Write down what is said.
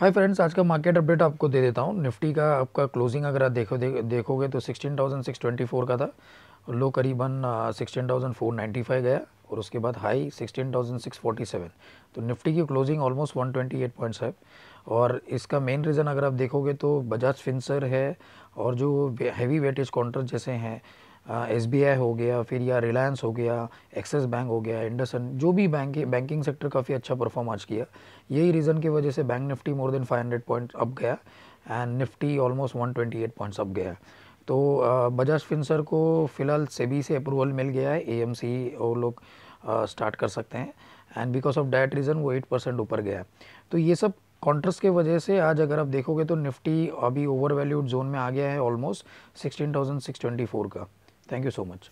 Hi friends आज का market update आपको दे देता हूँ निफ्टी का आपका क्लोजिंग अगर आप देखो दे, देखोगे तो 16,624 का था लो करीबन 16,495 गया और उसके बाद हाई 16,647 तो निफ्टी की क्लोजिंग ऑलमोस्ट 128 पॉइंट्स है और इसका मेन रीज़न अगर आप देखोगे तो बजाज फिंसर है और जो हैवी वेटेज काउंटर जैसे हैं एस बी आई हो गया फिर या रिलायंस हो गया एक्सिस बैंक हो गया इंडसन जो भी बैंक बैंकिंग सेक्टर काफ़ी अच्छा परफॉर्म आज किया यही रीज़न की वजह से bank Nifty more than 500 point up गया and Nifty almost 128 points up गया तो बजाज फिनसर को फिलहाल सेबी से अप्रूवल मिल गया है ए एम सी वो लोग स्टार्ट कर सकते हैं and because of that reason वो एट परसेंट ऊपर गया तो ये सब काउंटर्स के वजह से आज अगर आप देखोगे तो निफ्टी अभी ओवर वैल्यूड जोन में आ गया है almost sixteen thousand six twenty four का Thank you so much.